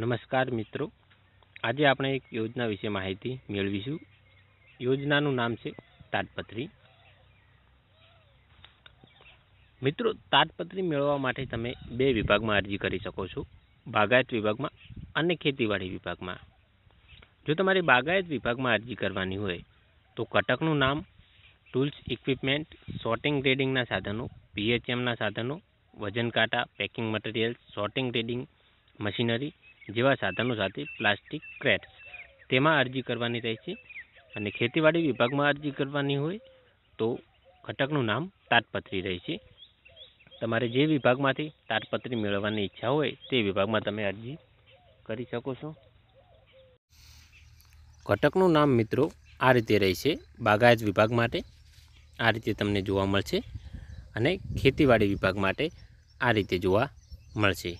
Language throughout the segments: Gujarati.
નમસ્કાર મિત્રો આજે આપણે એક યોજના વિશે માહિતી મેળવીશું યોજનાનું નામ છે તાટપત્રી મિત્રો તાટપત્રી મેળવવા માટે તમે બે વિભાગમાં અરજી કરી શકો છો બાગાયત વિભાગમાં અને ખેતીવાડી વિભાગમાં જો તમારે બાગાયત વિભાગમાં અરજી કરવાની હોય તો કટકનું નામ ટૂલ્સ ઇક્વિપમેન્ટ સોર્ટિંગ ગ્રેડિંગના સાધનો પીએચએમના સાધનો વજન કાંટા packing materials sorting grading machinery જેવા સાધનો સાથે પ્લાસ્ટિક ક્રેટ્સ તેમાં અરજી કરવાની રહેશે અને ખેતીવાડી વિભાગમાં અરજી કરવાની હોય તો ઘટકનું નામ તાટપત્રી રહેશે તમારે જે વિભાગમાંથી તાટપત્રી મેળવવાની ઈચ્છા હોય તે વિભાગમાં તમે અરજી કરી શકો છો ઘટકનું નામ મિત્રો આ રીતે રહેશે બાગાયત વિભાગ માટે આ રીતે તમને જોવા મળશે અને ખેતીવાડી વિભાગ માટે આ રીતે જોવા મળશે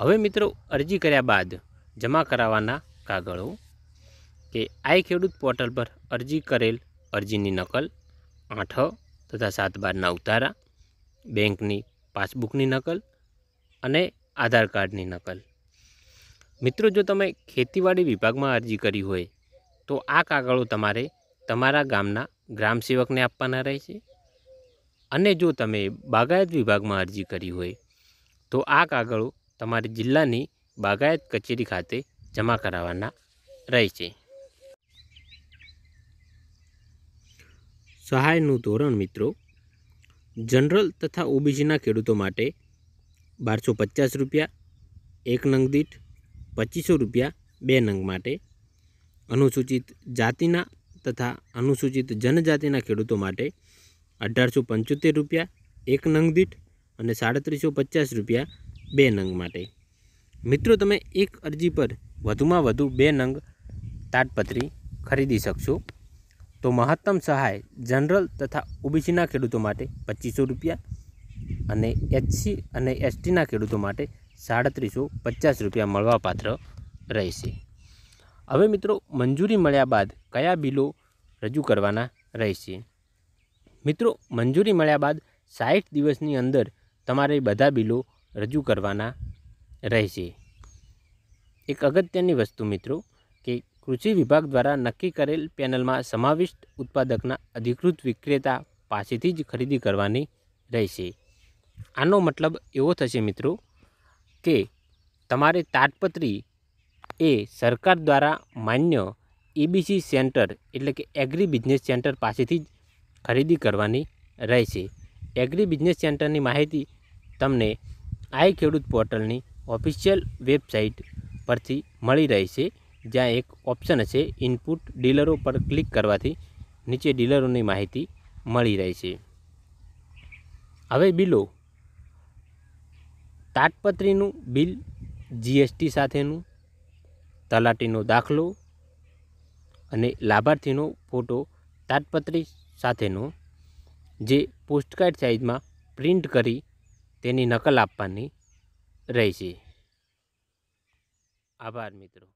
હવે મિત્રો અરજી કર્યા બાદ જમા કરાવવાના કાગળો કે આઈ ખેડૂત પોર્ટલ પર અરજી કરેલ અરજીની નકલ આઠ તથા સાત બારના ઉતારા બેંકની પાસબુકની નકલ અને આધાર કાર્ડની નકલ મિત્રો જો તમે ખેતીવાડી વિભાગમાં અરજી કરી હોય તો આ કાગળો તમારે તમારા ગામના ગ્રામ સેવકને આપવાના રહેશે અને જો તમે બાગાયત વિભાગમાં અરજી કરી હોય તો આ કાગળો તમારી જિલ્લાની બાગાયત કચેરી ખાતે જમા કરાવવાના છે સહાયનું ધોરણ મિત્રો જનરલ તથા ઓબીસીના ખેડૂતો માટે બારસો પચાસ રૂપિયા એક નંગ દીઠ પચીસો રૂપિયા બે નંગ માટે અનુસૂચિત જાતિના તથા અનુસૂચિત જનજાતિના ખેડૂતો માટે અઢારસો પંચોતેર રૂપિયા એક નંગ દીઠ અને સાડત્રીસો પચાસ રૂપિયા બે નંગ માટે મિત્રો તમે એક અરજી પર વધુમાં વધુ બે નંગ તાટપત્રી ખરીદી શકશો તો મહત્તમ સહાય જનરલ તથા ઓબીસીના ખેડૂતો માટે પચીસો રૂપિયા અને એચસી અને એસટીના ખેડૂતો માટે સાડત્રીસો પચાસ રૂપિયા મળવાપાત્ર રહેશે હવે મિત્રો મંજૂરી મળ્યા બાદ કયા બિલો રજૂ કરવાના રહેશે મિત્રો મંજૂરી મળ્યા બાદ સાઠ દિવસની અંદર તમારે બધા બિલો રજૂ કરવાના રહેશે એક અગત્યની વસ્તુ મિત્રો કે કૃષિ વિભાગ દ્વારા નક્કી કરેલ પેનલમાં સમાવિષ્ટ ઉત્પાદકના અધિકૃત વિક્રેતા પાસેથી જ ખરીદી કરવાની રહેશે આનો મતલબ એવો થશે મિત્રો કે તમારે તાટપત્રી એ સરકાર દ્વારા માન્ય એબીસી e સેન્ટર એટલે કે એગ્રી બિઝનેસ સેન્ટર પાસેથી જ ખરીદી કરવાની રહેશે એગ્રી બિઝનેસ સેન્ટરની માહિતી તમને આઈ ખેડૂત પોર્ટલની ઓફિશિયલ વેબસાઇટ પરથી મળી રહી છે જ્યાં એક ઓપ્શન હશે ઇનપુટ ડીલરો પર ક્લિક કરવાથી નીચે ડીલરોની માહિતી મળી રહી છે હવે બિલો તાટપત્રીનું બિલ જીએસટી સાથેનું તલાટીનો દાખલો અને લાભાર્થીનો ફોટો તાટપત્રી સાથેનો જે પોસ્ટકાર્ડ સાઇઝમાં પ્રિન્ટ કરી તેની નકલ આપવાની રહેશે આભાર મિત્રો